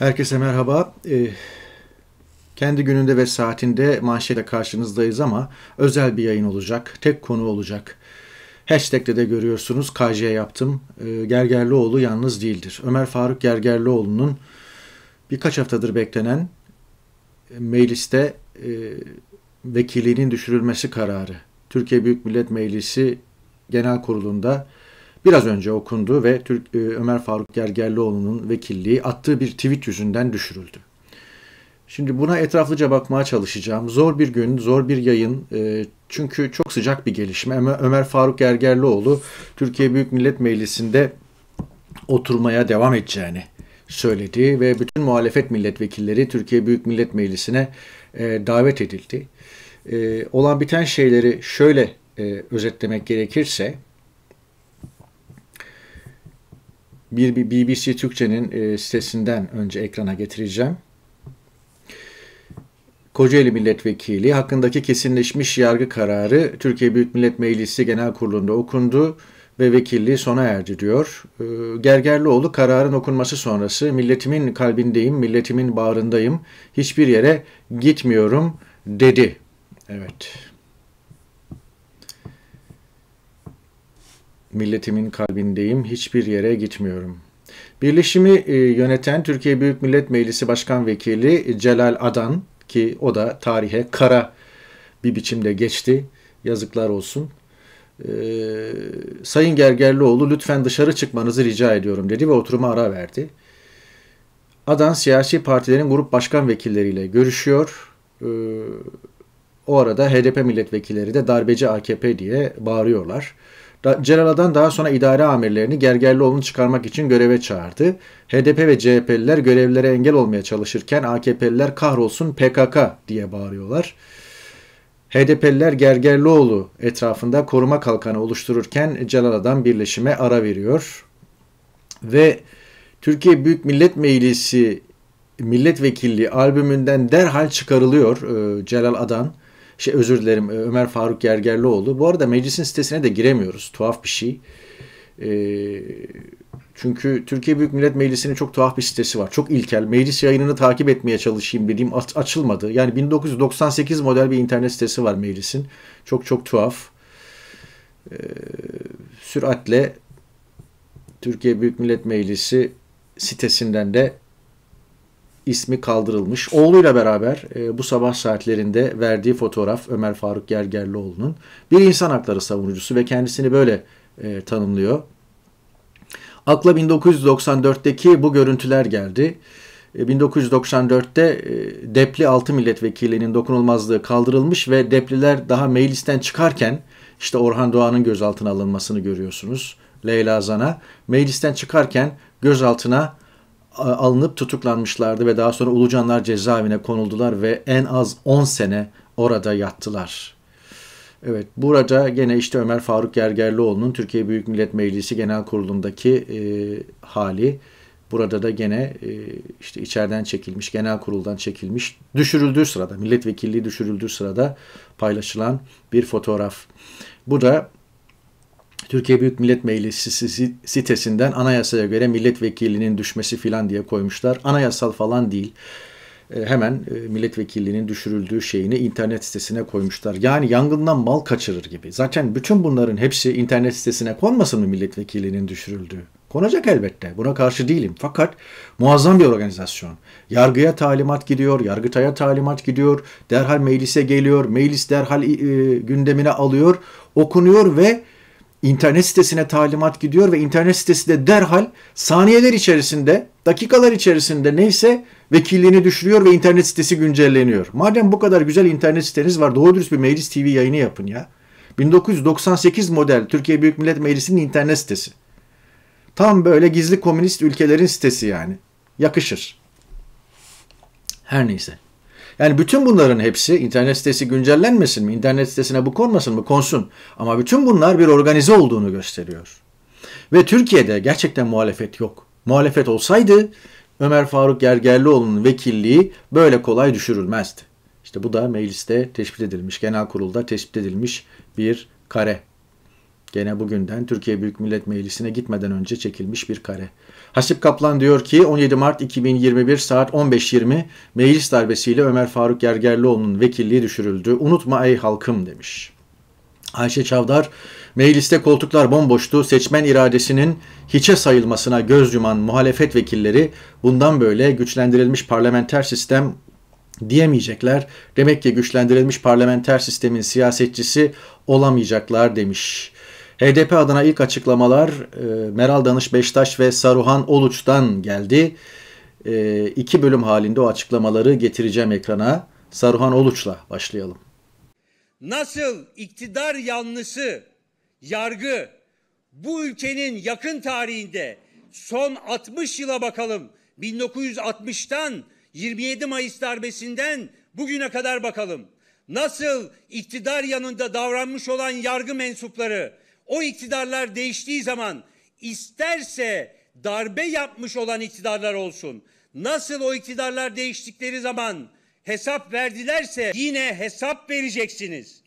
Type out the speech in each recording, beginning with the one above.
Herkese merhaba. Ee, kendi gününde ve saatinde manşete karşınızdayız ama özel bir yayın olacak. Tek konu olacak. Hashtag'te de görüyorsunuz KJ yaptım. Ee, Gergerlioğlu yalnız değildir. Ömer Faruk Gergerlioğlu'nun birkaç haftadır beklenen e, mecliste e, vekilliğinin düşürülmesi kararı. Türkiye Büyük Millet Meclisi Genel Kurulu'nda biraz önce okundu ve Türk, e, Ömer Faruk Gergerlioğlu'nun vekilliği attığı bir tweet yüzünden düşürüldü. Şimdi buna etraflıca bakmaya çalışacağım. Zor bir gün, zor bir yayın. E, çünkü çok sıcak bir gelişme. Ömer Faruk Gergerlioğlu Türkiye Büyük Millet Meclisi'nde oturmaya devam edeceğini söyledi ve bütün muhalefet milletvekilleri Türkiye Büyük Millet Meclisi'ne e, davet edildi. E, olan biten şeyleri şöyle e, özetlemek gerekirse bir BBC Türkçe'nin e, sitesinden önce ekrana getireceğim. Kocaeli Milletvekili hakkındaki kesinleşmiş yargı kararı Türkiye Büyük Millet Meclisi Genel Kurulu'nda okundu ve vekilliği sona erdi diyor. E, Gergerlioğlu kararın okunması sonrası milletimin kalbindeyim, milletimin bağrındayım, hiçbir yere gitmiyorum dedi. Evet. milletimin kalbindeyim, hiçbir yere gitmiyorum. Birleşimi e, yöneten Türkiye Büyük Millet Meclisi Başkan Vekili Celal Adan ki o da tarihe kara bir biçimde geçti. Yazıklar olsun. Ee, Sayın Gergerlioğlu lütfen dışarı çıkmanızı rica ediyorum dedi ve oturuma ara verdi. Adan siyasi partilerin grup başkan vekilleriyle görüşüyor. E, o arada HDP milletvekilleri de darbeci AKP diye bağırıyorlar. Da, Celala'dan daha sonra idare amirlerini Gergerlioğlu'nu çıkarmak için göreve çağırdı. HDP ve CHP'liler görevlere engel olmaya çalışırken AKP'liler kahrolsun PKK diye bağırıyorlar. HDP'liler Gergerlioğlu etrafında koruma kalkanı oluştururken Celala'dan birleşime ara veriyor. Ve Türkiye Büyük Millet Meclisi milletvekilliği albümünden derhal çıkarılıyor e, Celal Adan şey özür dilerim e, Ömer Faruk Gergerlioğlu. Bu arada meclisin sitesine de giremiyoruz. Tuhaf bir şey. Ee, çünkü Türkiye Büyük Millet Meclisi'nin çok tuhaf bir sitesi var. Çok ilkel. Meclis yayınını takip etmeye çalışayım dediğim açılmadı. Yani 1998 model bir internet sitesi var meclisin. Çok çok tuhaf. Ee, süratle Türkiye Büyük Millet Meclisi sitesinden de ismi kaldırılmış. Oğluyla beraber e, bu sabah saatlerinde verdiği fotoğraf Ömer Faruk Gergerlioğlu'nun bir insan hakları savunucusu ve kendisini böyle e, tanımlıyor. Akla 1994'teki bu görüntüler geldi. 1994'te e, e, Depli 6 milletvekilinin dokunulmazlığı kaldırılmış ve Depliler daha meclisten çıkarken işte Orhan Doğan'ın gözaltına alınmasını görüyorsunuz. Leyla Zana meclisten çıkarken gözaltına alınıp tutuklanmışlardı ve daha sonra Ulucanlar cezaevine konuldular ve en az 10 sene orada yattılar. Evet burada gene işte Ömer Faruk Gergerlioğlu'nun Türkiye Büyük Millet Meclisi Genel Kurulu'ndaki e, hali. Burada da gene e, işte içeriden çekilmiş, genel kuruldan çekilmiş, düşürüldüğü sırada, milletvekilliği düşürüldüğü sırada paylaşılan bir fotoğraf. Bu da Türkiye Büyük Millet Meclisi sitesinden anayasaya göre milletvekilinin düşmesi filan diye koymuşlar. Anayasal falan değil. E, hemen e, milletvekilliğinin düşürüldüğü şeyini internet sitesine koymuşlar. Yani yangından mal kaçırır gibi. Zaten bütün bunların hepsi internet sitesine konmasın mı milletvekilliğinin düşürüldüğü? Konacak elbette. Buna karşı değilim. Fakat muazzam bir organizasyon. Yargıya talimat gidiyor, yargıtaya talimat gidiyor, derhal meclise geliyor, meclis derhal e, gündemine alıyor, okunuyor ve internet sitesine talimat gidiyor ve internet sitesi de derhal saniyeler içerisinde, dakikalar içerisinde neyse vekilliğini düşürüyor ve internet sitesi güncelleniyor. Madem bu kadar güzel internet siteniz var doğru dürüst bir Meclis TV yayını yapın ya. 1998 model Türkiye Büyük Millet Meclisi'nin internet sitesi. Tam böyle gizli komünist ülkelerin sitesi yani. Yakışır. Her neyse. Yani bütün bunların hepsi internet sitesi güncellenmesin mi? İnternet sitesine bu konmasın mı? Konsun. Ama bütün bunlar bir organize olduğunu gösteriyor. Ve Türkiye'de gerçekten muhalefet yok. Muhalefet olsaydı Ömer Faruk Gergerlioğlu'nun vekilliği böyle kolay düşürülmezdi. İşte bu da mecliste tespit edilmiş, genel kurulda tespit edilmiş bir kare. Gene bugünden Türkiye Büyük Millet Meclisi'ne gitmeden önce çekilmiş bir kare. Hasip Kaplan diyor ki 17 Mart 2021 saat 15.20 meclis darbesiyle Ömer Faruk Gergerlioğlu'nun vekilliği düşürüldü. Unutma ey halkım demiş. Ayşe Çavdar mecliste koltuklar bomboştu. Seçmen iradesinin hiçe sayılmasına göz yuman muhalefet vekilleri bundan böyle güçlendirilmiş parlamenter sistem diyemeyecekler. Demek ki güçlendirilmiş parlamenter sistemin siyasetçisi olamayacaklar demiş. HDP e adına ilk açıklamalar e, Meral Danış Beştaş ve Saruhan Oluç'tan geldi. E, iki bölüm halinde o açıklamaları getireceğim ekrana. Saruhan Oluç'la başlayalım. Nasıl iktidar yanlısı yargı bu ülkenin yakın tarihinde son 60 yıla bakalım 1960'tan 27 Mayıs darbesinden bugüne kadar bakalım. Nasıl iktidar yanında davranmış olan yargı mensupları o iktidarlar değiştiği zaman isterse darbe yapmış olan iktidarlar olsun. Nasıl o iktidarlar değiştikleri zaman hesap verdilerse yine hesap vereceksiniz.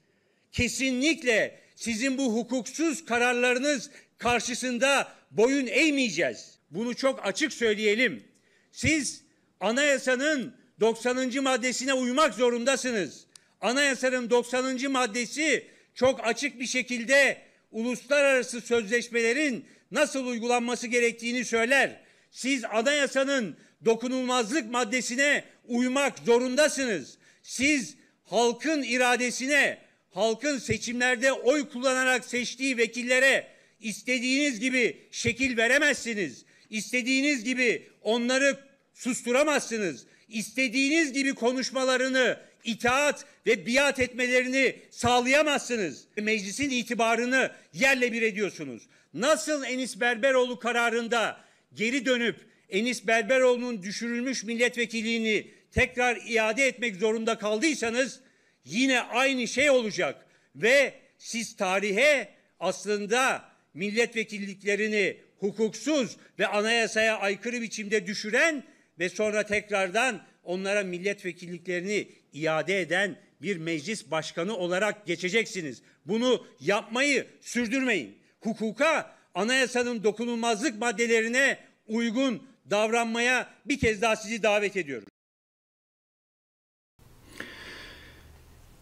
Kesinlikle sizin bu hukuksuz kararlarınız karşısında boyun eğmeyeceğiz. Bunu çok açık söyleyelim. Siz anayasanın 90. maddesine uymak zorundasınız. Anayasanın 90. maddesi çok açık bir şekilde uluslararası sözleşmelerin nasıl uygulanması gerektiğini söyler. Siz anayasanın dokunulmazlık maddesine uymak zorundasınız. Siz halkın iradesine, halkın seçimlerde oy kullanarak seçtiği vekillere istediğiniz gibi şekil veremezsiniz. İstediğiniz gibi onları susturamazsınız. İstediğiniz gibi konuşmalarını, itaat ve biat etmelerini sağlayamazsınız. Meclisin itibarını yerle bir ediyorsunuz. Nasıl Enis Berberoğlu kararında geri dönüp Enis Berberoğlu'nun düşürülmüş milletvekilliğini tekrar iade etmek zorunda kaldıysanız yine aynı şey olacak ve siz tarihe aslında milletvekilliklerini hukuksuz ve anayasaya aykırı biçimde düşüren ve sonra tekrardan onlara milletvekilliklerini iade eden bir meclis başkanı olarak geçeceksiniz. Bunu yapmayı sürdürmeyin. Hukuka, anayasanın dokunulmazlık maddelerine uygun davranmaya bir kez daha sizi davet ediyorum.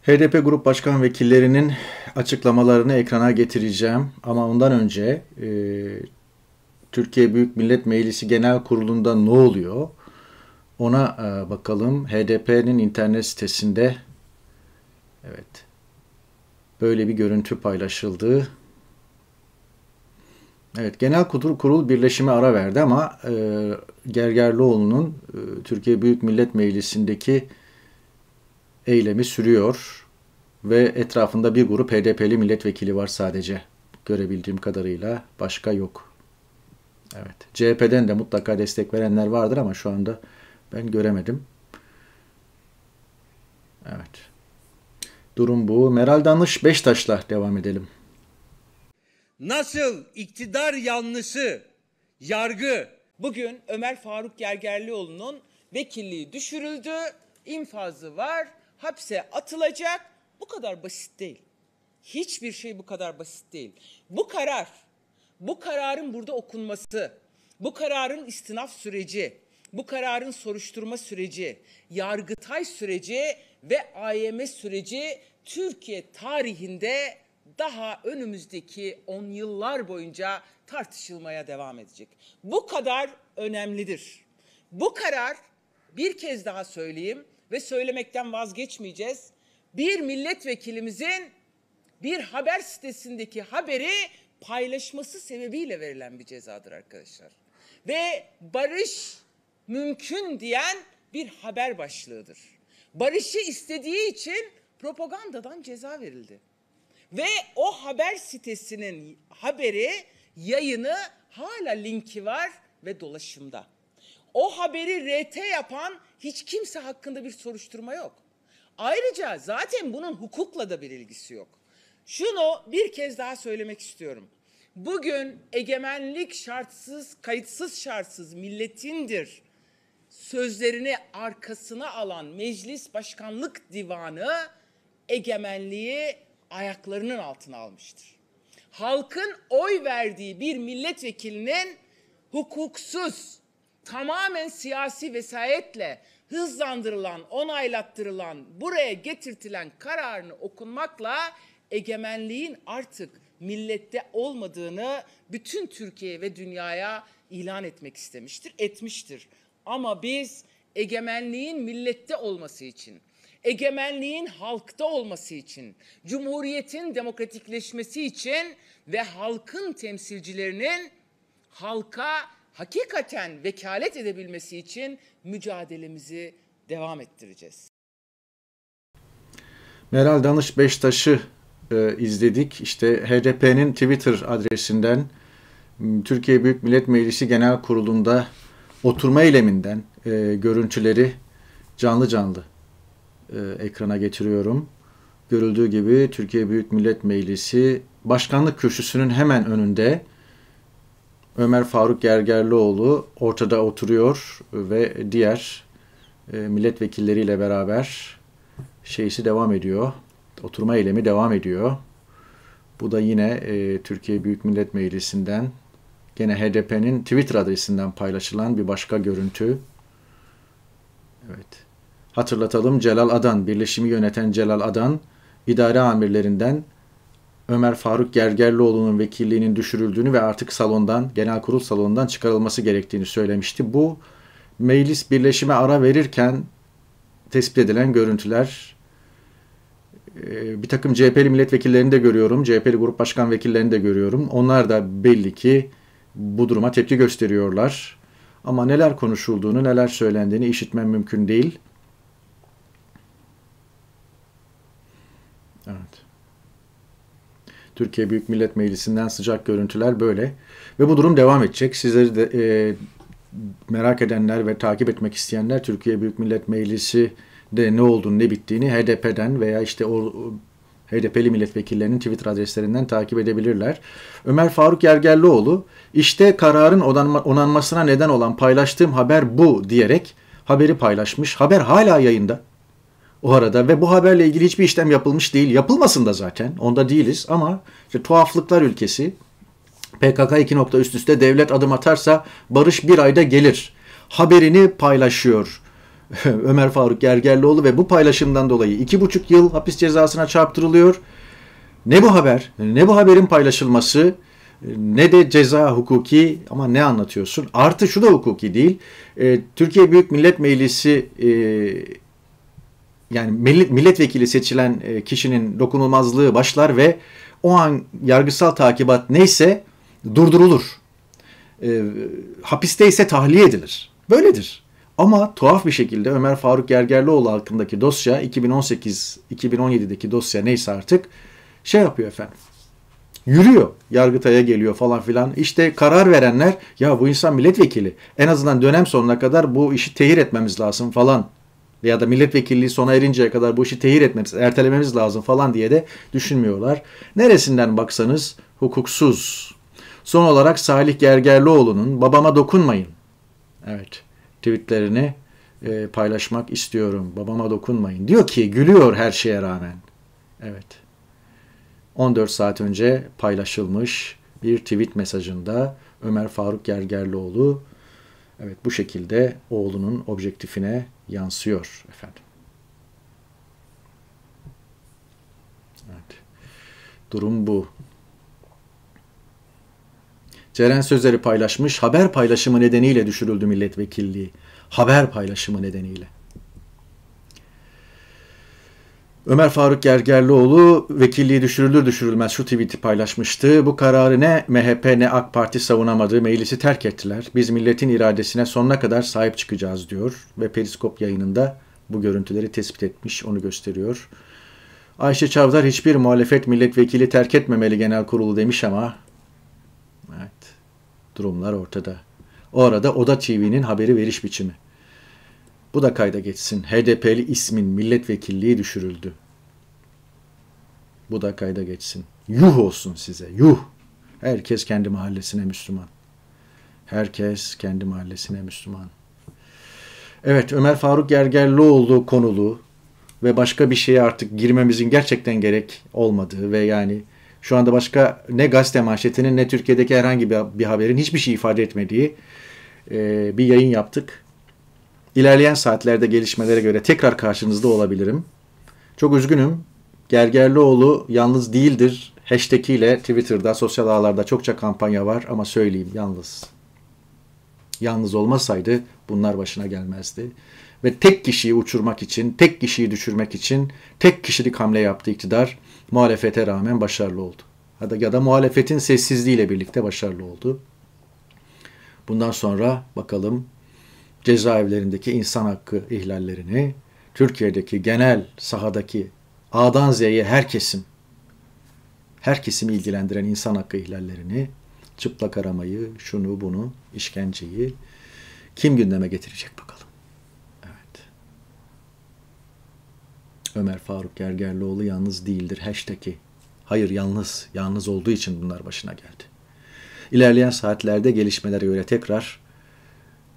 HDP Grup Başkan Vekillerinin açıklamalarını ekrana getireceğim ama ondan önce e, Türkiye Büyük Millet Meclisi Genel Kurulu'nda ne oluyor? Ona e, bakalım. HDP'nin internet sitesinde evet böyle bir görüntü paylaşıldı. Evet, Genel Kurul, kurul birleşimi ara verdi ama e, Gergerlioğlu'nun e, Türkiye Büyük Millet Meclisi'ndeki eylemi sürüyor ve etrafında bir grup HDP'li milletvekili var sadece görebildiğim kadarıyla başka yok. Evet. CHP'den de mutlaka destek verenler vardır ama şu anda ben göremedim. Evet. Durum bu. Meral Danış Beştaş'la devam edelim. Nasıl iktidar yanlısı yargı bugün Ömer Faruk Gergerlioğlu'nun vekilliği düşürüldü, infazı var, hapse atılacak. Bu kadar basit değil. Hiçbir şey bu kadar basit değil. Bu karar, bu kararın burada okunması, bu kararın istinaf süreci, bu kararın soruşturma süreci, yargıtay süreci ve AYM süreci Türkiye tarihinde daha önümüzdeki on yıllar boyunca tartışılmaya devam edecek. Bu kadar önemlidir. Bu karar bir kez daha söyleyeyim ve söylemekten vazgeçmeyeceğiz. Bir milletvekilimizin bir haber sitesindeki haberi paylaşması sebebiyle verilen bir cezadır arkadaşlar. Ve barış mümkün diyen bir haber başlığıdır. Barışı istediği için propagandadan ceza verildi. Ve o haber sitesinin haberi, yayını hala linki var ve dolaşımda. O haberi RT yapan hiç kimse hakkında bir soruşturma yok. Ayrıca zaten bunun hukukla da bir ilgisi yok. Şunu bir kez daha söylemek istiyorum. Bugün egemenlik şartsız, kayıtsız şartsız milletindir sözlerini arkasına alan Meclis Başkanlık Divanı egemenliği ayaklarının altına almıştır. Halkın oy verdiği bir milletvekilinin hukuksuz, tamamen siyasi vesayetle hızlandırılan, onaylattırılan, buraya getirtilen kararını okunmakla egemenliğin artık millette olmadığını bütün Türkiye ve dünyaya ilan etmek istemiştir, etmiştir. Ama biz egemenliğin millette olması için, egemenliğin halkta olması için, cumhuriyetin demokratikleşmesi için ve halkın temsilcilerinin halka hakikaten vekalet edebilmesi için mücadelemizi devam ettireceğiz. Meral Danış Beştaş'ı e, izledik. İşte HDP'nin Twitter adresinden Türkiye Büyük Millet Meclisi Genel Kurulu'nda oturma eyleminden e, görüntüleri canlı canlı e, ekrana getiriyorum. Görüldüğü gibi Türkiye Büyük Millet Meclisi Başkanlık Kürsüsü'nün hemen önünde Ömer Faruk Gergerlioğlu ortada oturuyor ve diğer e, milletvekilleriyle beraber şeysi devam ediyor. Oturma eylemi devam ediyor. Bu da yine e, Türkiye Büyük Millet Meclisi'nden Gene HDP'nin Twitter adresinden paylaşılan bir başka görüntü. Evet. Hatırlatalım Celal Adan, birleşimi yöneten Celal Adan, idare amirlerinden Ömer Faruk Gergerlioğlu'nun vekilliğinin düşürüldüğünü ve artık salondan, genel kurul salonundan çıkarılması gerektiğini söylemişti. Bu meclis birleşime ara verirken tespit edilen görüntüler ee, bir takım CHP'li milletvekillerini de görüyorum. CHP'li grup başkan vekillerini de görüyorum. Onlar da belli ki bu duruma tepki gösteriyorlar. Ama neler konuşulduğunu, neler söylendiğini işitmem mümkün değil. Evet. Türkiye Büyük Millet Meclisi'nden sıcak görüntüler böyle. Ve bu durum devam edecek. Sizleri de e, merak edenler ve takip etmek isteyenler Türkiye Büyük Millet Meclisi de ne olduğunu, ne bittiğini HDP'den veya işte o HDP'li milletvekillerinin Twitter adreslerinden takip edebilirler. Ömer Faruk Yergerlioğlu işte kararın onanmasına neden olan paylaştığım haber bu diyerek haberi paylaşmış. Haber hala yayında o arada ve bu haberle ilgili hiçbir işlem yapılmış değil. Yapılmasın da zaten onda değiliz ama işte tuhaflıklar ülkesi PKK 2 üst üste devlet adım atarsa barış bir ayda gelir haberini paylaşıyor Ömer Faruk Gergerlioğlu ve bu paylaşımdan dolayı 2,5 yıl hapis cezasına çarptırılıyor. Ne bu haber, ne bu haberin paylaşılması, ne de ceza hukuki ama ne anlatıyorsun? Artı şu da hukuki değil. E, Türkiye Büyük Millet Meclisi e, yani milletvekili seçilen e, kişinin dokunulmazlığı başlar ve o an yargısal takibat neyse durdurulur. E, hapiste ise tahliye edilir. Böyledir. Ama tuhaf bir şekilde Ömer Faruk Gergerlioğlu hakkındaki dosya 2018-2017'deki dosya neyse artık şey yapıyor efendim. Yürüyor. Yargıtay'a geliyor falan filan. İşte karar verenler ya bu insan milletvekili. En azından dönem sonuna kadar bu işi tehir etmemiz lazım falan. Ya da milletvekilliği sona erinceye kadar bu işi tehir etmemiz, ertelememiz lazım falan diye de düşünmüyorlar. Neresinden baksanız hukuksuz. Son olarak Salih Gergerlioğlu'nun Babama Dokunmayın. Evet tweetlerini e, paylaşmak istiyorum. Babama dokunmayın. Diyor ki gülüyor her şeye rağmen. Evet. 14 saat önce paylaşılmış bir tweet mesajında Ömer Faruk Gergerlioğlu evet bu şekilde oğlunun objektifine yansıyor efendim. Evet. Durum bu. Ceren Sözer'i paylaşmış. Haber paylaşımı nedeniyle düşürüldü milletvekilliği. Haber paylaşımı nedeniyle. Ömer Faruk Gergerlioğlu vekilliği düşürülür düşürülmez şu tweet'i paylaşmıştı. Bu kararı ne MHP ne AK Parti savunamadı. Meclisi terk ettiler. Biz milletin iradesine sonuna kadar sahip çıkacağız diyor. Ve Periskop yayınında bu görüntüleri tespit etmiş. Onu gösteriyor. Ayşe Çavdar hiçbir muhalefet milletvekili terk etmemeli genel kurulu demiş ama Durumlar ortada. O arada Oda TV'nin haberi veriş biçimi. Bu da kayda geçsin. HDP'li ismin milletvekilliği düşürüldü. Bu da kayda geçsin. Yuh olsun size. Yuh. Herkes kendi mahallesine Müslüman. Herkes kendi mahallesine Müslüman. Evet Ömer Faruk Gergerlioğlu konulu ve başka bir şeye artık girmemizin gerçekten gerek olmadığı ve yani şu anda başka ne gazete manşetinin ne Türkiye'deki herhangi bir haberin hiçbir şey ifade etmediği e, bir yayın yaptık. İlerleyen saatlerde gelişmelere göre tekrar karşınızda olabilirim. Çok üzgünüm. Gergerlioğlu yalnız değildir. Hashtag ile Twitter'da, sosyal ağlarda çokça kampanya var ama söyleyeyim yalnız. Yalnız olmasaydı bunlar başına gelmezdi. Ve tek kişiyi uçurmak için, tek kişiyi düşürmek için tek kişilik hamle yaptı iktidar muhalefete rağmen başarılı oldu. Ya da, ya da muhalefetin sessizliğiyle birlikte başarılı oldu. Bundan sonra bakalım cezaevlerindeki insan hakkı ihlallerini, Türkiye'deki genel sahadaki A'dan Z'ye her kesim, her kesimi ilgilendiren insan hakkı ihlallerini, çıplak aramayı, şunu bunu, işkenceyi kim gündeme getirecek bakalım. Ömer Faruk Gergerlioğlu yalnız değildir hashtag'i. Hayır yalnız, yalnız olduğu için bunlar başına geldi. İlerleyen saatlerde gelişmeleri göre tekrar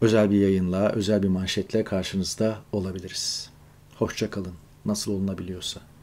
özel bir yayınla, özel bir manşetle karşınızda olabiliriz. Hoşçakalın, nasıl olunabiliyorsa.